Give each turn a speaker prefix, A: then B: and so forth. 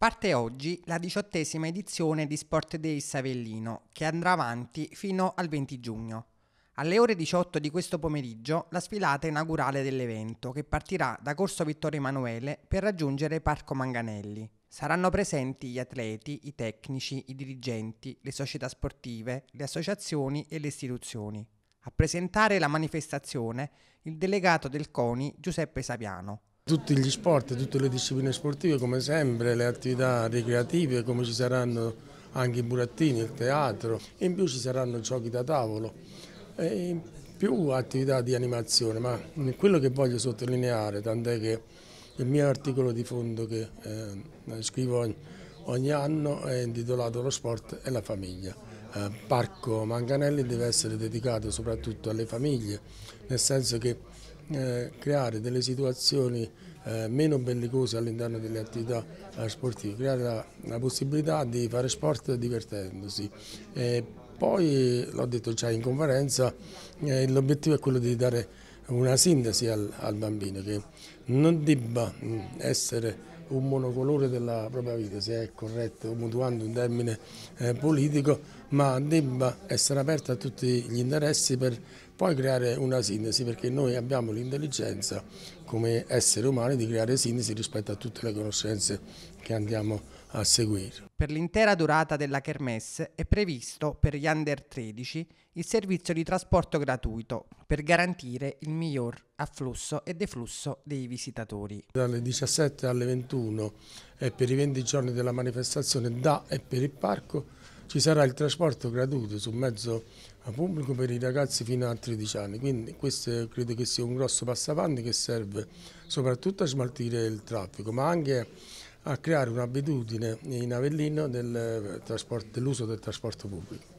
A: Parte oggi la diciottesima edizione di Sport Day Savellino, che andrà avanti fino al 20 giugno. Alle ore 18 di questo pomeriggio la sfilata inaugurale dell'evento, che partirà da Corso Vittorio Emanuele per raggiungere Parco Manganelli. Saranno presenti gli atleti, i tecnici, i dirigenti, le società sportive, le associazioni e le istituzioni. A presentare la manifestazione il delegato del CONI Giuseppe Saviano.
B: Tutti gli sport, tutte le discipline sportive come sempre, le attività ricreative come ci saranno anche i burattini, il teatro in più ci saranno giochi da tavolo e in più attività di animazione, ma quello che voglio sottolineare, tant'è che il mio articolo di fondo che eh, scrivo ogni, ogni anno è intitolato Lo sport e la famiglia. Eh, Parco Manganelli deve essere dedicato soprattutto alle famiglie, nel senso che eh, creare delle situazioni eh, meno bellicose all'interno delle attività eh, sportive, creare la, la, possibilità di fare sport divertendosi. E poi, l'ho detto già in conferenza, l'obiettivo è quello di dare una sintesi al, al bambino che non debba mm, essere un monocolore della propria vita, se è corretto, mutuando un termine eh, politico, ma debba essere aperto a tutti gli interessi per poi creare una sintesi perché noi abbiamo l'intelligenza come esseri umani di creare sintesi rispetto a tutte le conoscenze che andiamo a seguire.
A: Per l'intera durata della Kermesse è previsto per gli under 13 il servizio di trasporto gratuito per garantire il miglior afflusso e deflusso dei visitatori.
B: Dalle 17 alle 21 e per i 20 giorni della manifestazione da e per il parco ci sarà il trasporto gratuito su mezzo pubblico per i ragazzi fino a 13 anni, quindi questo credo che sia un grosso passo avanti che serve soprattutto a smaltire il traffico, ma anche a creare un'abitudine in Avellino eh, dell'uso del trasporto pubblico.